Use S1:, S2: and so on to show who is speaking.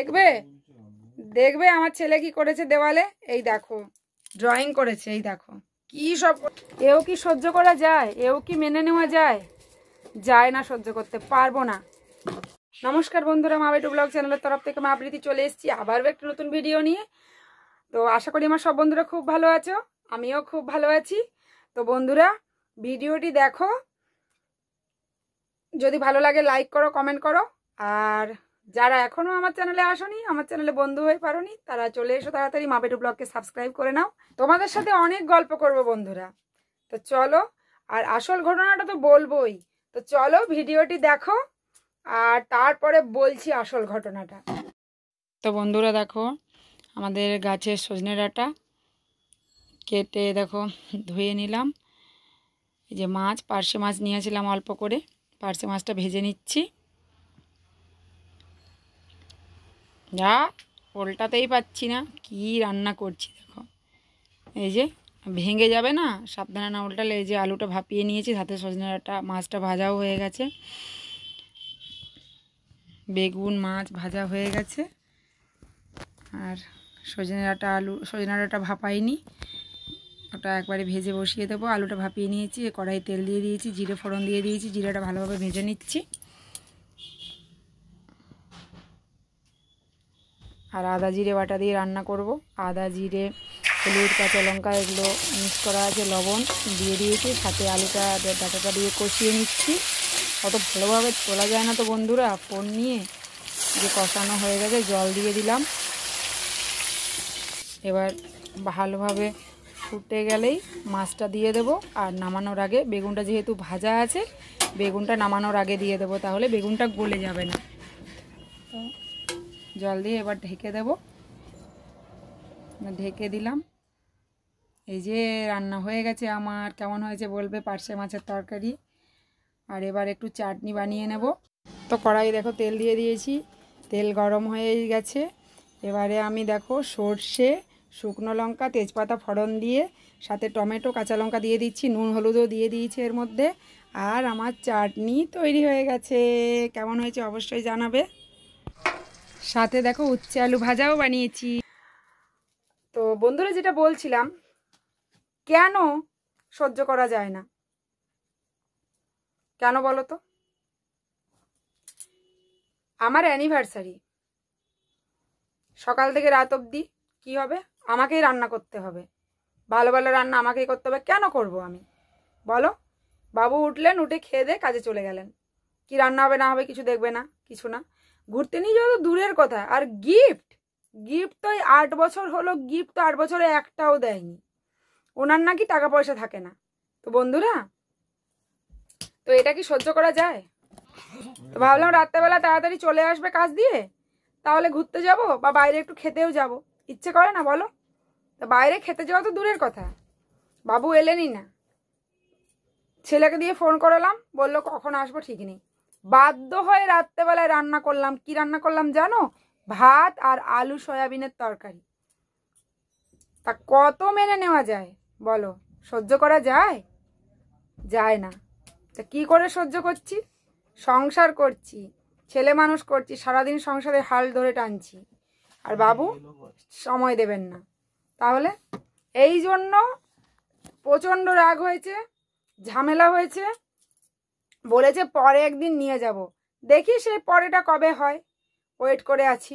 S1: দেখবে দেখবে আমার ছেলে কি করেছে দেওয়ালে এই দেখো ড্রয়িং করেছে এই দেখো কি সব এও কি সহ্য করা যায় এও কি মেনে নেওয়া যায় যায় না সহ্য করতে পারবো না নমস্কার বন্ধুরা মা বেটু ব্লগ চ্যানেলের তরফ থেকে মা আবৃত্তি চলে এসেছি আবারও একটু নতুন ভিডিও নিয়ে তো আশা করি আমার সব বন্ধুরা খুব ভালো আছো আমিও খুব ভালো আছি তো বন্ধুরা ভিডিওটি দেখো যদি ভালো লাগে লাইক করো কমেন্ট করো আর যারা এখনও আমার চ্যানেলে আসনি আমার চ্যানেলে বন্ধু হয়ে পারি তারা চলে এসো তাড়াতাড়ি মাপেটু ব্লগকে সাবস্ক্রাইব করে নাও তোমাদের সাথে অনেক গল্প করব বন্ধুরা তো চলো আর আসল ঘটনাটা তো বলবোই তো চলো ভিডিওটি দেখো আর তারপরে বলছি আসল ঘটনাটা তো বন্ধুরা দেখো আমাদের গাছের সজনে ডাঁটা কেটে দেখো ধুয়ে নিলাম এই যে মাছ পার্শে মাছ নিয়েছিলাম অল্প করে পার্শে মাছটা ভেজে নিচ্ছি যা পোলটাতেই পাচ্ছি না কি রান্না করছি দেখো এই যে ভেঙে যাবে না সাবধানে না উল্টালে এই যে আলুটা ভাপিয়ে নিয়েছি হাতে সজনেটা মাছটা ভাজাও হয়ে গেছে বেগুন মাছ ভাজা হয়ে গেছে আর সজনে ডাটা আলু সজনে ডাঁটা ভাপাইনি ওটা একবারে ভেজে বসিয়ে দেবো আলুটা ভাপিয়ে নিয়েছি কড়াই তেল দিয়ে দিয়েছি জিরে ফোড়ন দিয়ে দিয়েছি জিরাটা ভালোভাবে ভেজে নিচ্ছি আর আদা জিরে বাটা দিয়ে রান্না করব আদা জিরে হলুদ কাঁচা লঙ্কা এগুলো মিক্স করা আছে লবণ দিয়ে দিয়েছি সাথে আলুটা ডাটাটা দিয়ে কষিয়ে নিচ্ছি অত ভালোভাবে তোলা যায় না তো বন্ধুরা ফোন নিয়ে যে কষানো হয়ে গেছে জল দিয়ে দিলাম এবার ভালোভাবে ফুটে গেলেই মাছটা দিয়ে দেব আর নামানোর আগে বেগুনটা যেহেতু ভাজা আছে বেগুনটা নামানোর আগে দিয়ে দেব তাহলে বেগুনটা গলে যাবে না তো জল দিয়ে এবার ঢেকে দেব ঢেকে দিলাম এই যে রান্না হয়ে গেছে আমার কেমন হয়েছে বলবে পার্শে মাছের তরকারি আর এবার একটু চাটনি বানিয়ে নেব তো কড়াই দেখো তেল দিয়ে দিয়েছি তেল গরম হয়ে গেছে এবারে আমি দেখো সর্ষে শুকনো লঙ্কা তেজপাতা ফড়ন দিয়ে সাথে টমেটো কাঁচা লঙ্কা দিয়ে দিচ্ছি নুন হলুদও দিয়ে দিয়েছি এর মধ্যে আর আমার চাটনি তৈরি হয়ে গেছে কেমন হয়েছে অবশ্যই জানাবে সাথে দেখো উচ্ছে আলু ভাজাও বানিয়েছি তো বন্ধুরা যেটা বলছিলাম কেন সহ্য করা যায় না কেন বলো তো আমার অ্যানিভার্সারি সকাল থেকে রাত অবধি কি হবে আমাকেই রান্না করতে হবে ভালো ভালো রান্না আমাকেই করতে হবে কেন করব আমি বলো বাবু উঠলেন উঠে খেয়ে দিয়ে কাজে চলে গেলেন কি রান্না হবে না হবে কিছু দেখবে না কিছু না ঘুরতে নিয়ে যাওয়া তো দূরের কথা আর গিফট গিফট তো আট বছর হলো গিফট তো আট বছরে একটাও দেয়নি ওনার নাকি টাকা পয়সা থাকে না তো বন্ধুরা তো এটা কি সহ্য করা যায় তো ভাবলাম রাত্রেবেলা তাড়াতাড়ি চলে আসবে কাজ দিয়ে তাহলে ঘুরতে যাব বা বাইরে একটু খেতেও যাব ইচ্ছে করে না বলো তা বাইরে খেতে যাওয়া তো দূরের কথা বাবু এলেনি না ছেলেকে দিয়ে ফোন করালাম বললো কখন আসবো ঠিক নেই বাধ্য হয়ে রাত্রেবেলায় রান্না করলাম কি রান্না করলাম জানো ভাত আর আলু সয়াবিনের তরকারি তা কত মেনে নেওয়া যায় বলো সহ্য করা যায় যায় না তা কি করে সহ্য করছি সংসার করছি ছেলে মানুষ করছি সারাদিন সংসারে হাল ধরে টানছি আর বাবু সময় দেবেন না তাহলে এই জন্য প্রচণ্ড রাগ হয়েছে ঝামেলা হয়েছে বলেছে পরে একদিন নিয়ে যাব দেখি সেই পরেটা কবে হয় ওয়েট করে আছি